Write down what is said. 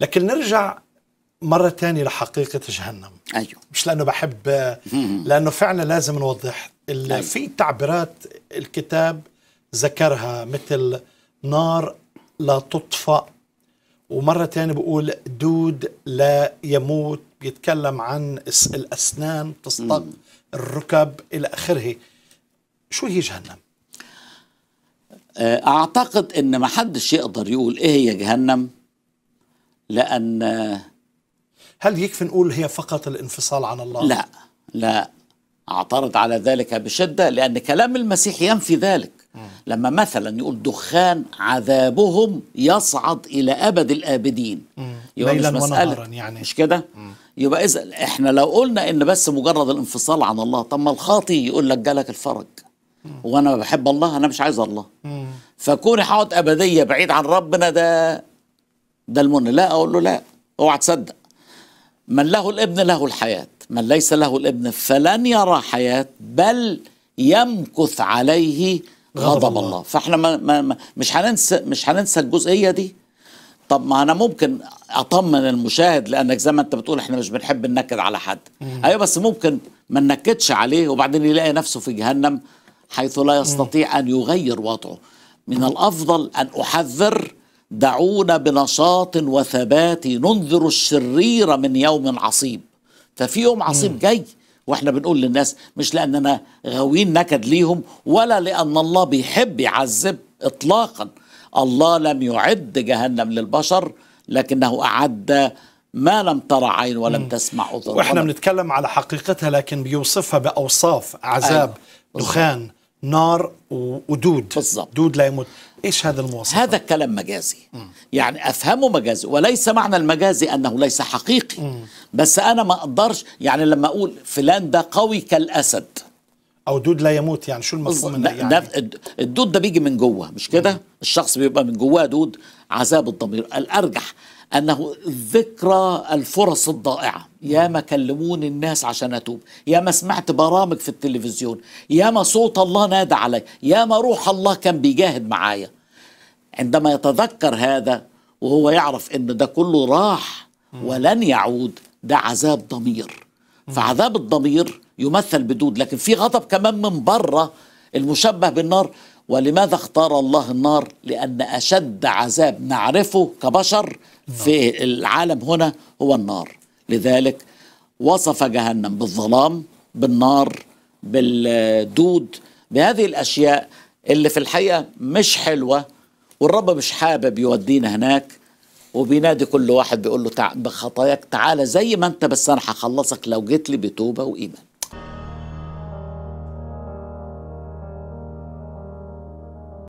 لكن نرجع مرة ثانية لحقيقة جهنم أيوه. مش لأنه بحب لأنه فعلا لازم نوضح أيوه. في تعبيرات الكتاب ذكرها مثل نار لا تطفأ ومرة تانية بقول دود لا يموت بيتكلم عن الأسنان تستق الركب إلى آخره شو هي جهنم؟ آه، أعتقد أن ما حدش يقدر يقول إيه هي جهنم لأن هل يكفي نقول هي فقط الانفصال عن الله؟ لا لا اعترض على ذلك بشدة لأن كلام المسيح ينفي ذلك م. لما مثلا يقول دخان عذابهم يصعد إلى أبد الآبدين م. ونهارا مش مسألة يعني. مش كده؟ يبقى إذا إحنا لو قلنا إن بس مجرد الانفصال عن الله طب ما الخاطي يقول لك جالك الفرج وأنا بحب الله أنا مش عايز الله فكوني هقعد أبدية بعيد عن ربنا ده ده المن لا اقول له لا اوعى تصدق من له الابن له الحياه من ليس له الابن فلن يرى حياه بل يمكث عليه غضب, غضب الله. الله فاحنا ما ما مش هننسى مش هننسى الجزئيه دي طب ما انا ممكن اطمن المشاهد لانك زي ما انت بتقول احنا مش بنحب ننكد على حد ايوه بس ممكن ما ننكدش عليه وبعدين يلاقي نفسه في جهنم حيث لا يستطيع ان يغير وضعه من الافضل ان احذر دعونا بنشاط وثبات ننذر الشرير من يوم عصيب ففي يوم عصيب مم. جاي واحنا بنقول للناس مش لاننا غاويين نكد ليهم ولا لان الله بيحب يعذب اطلاقا الله لم يعد جهنم للبشر لكنه اعد ما لم ترى عين ولم مم. تسمع اذن واحنا بنتكلم على حقيقتها لكن بيوصفها باوصاف عذاب أيوة. دخان نار ودود بالظبط دود لا يموت ايش هذا المواصفات هذا الكلام مجازي م. يعني افهمه مجازي وليس معنى المجازي انه ليس حقيقي م. بس انا ما اقدرش يعني لما اقول فلان ده قوي كالاسد او دود لا يموت يعني شو المفهوم من يعني الدود ده بيجي من جوه مش كده الشخص بيبقى من جواه دود عذاب الضمير الارجح أنه ذكرى الفرص الضائعة يا ما كلموني الناس عشان أتوب يا ما سمعت برامج في التلفزيون يا ما صوت الله نادى علي يا ما روح الله كان بيجاهد معايا عندما يتذكر هذا وهو يعرف أن ده كله راح ولن يعود ده عذاب ضمير فعذاب الضمير يمثل بدود لكن في غضب كمان من بره المشبه بالنار ولماذا اختار الله النار لأن أشد عذاب نعرفه كبشر في نعم. العالم هنا هو النار لذلك وصف جهنم بالظلام بالنار بالدود بهذه الأشياء اللي في الحقيقة مش حلوة والرب مش حابب يودينا هناك وبينادي كل واحد بيقول له تع... بخطاياك تعالى زي ما انت بس انا هخلصك لو جيت لي بتوبه وايمان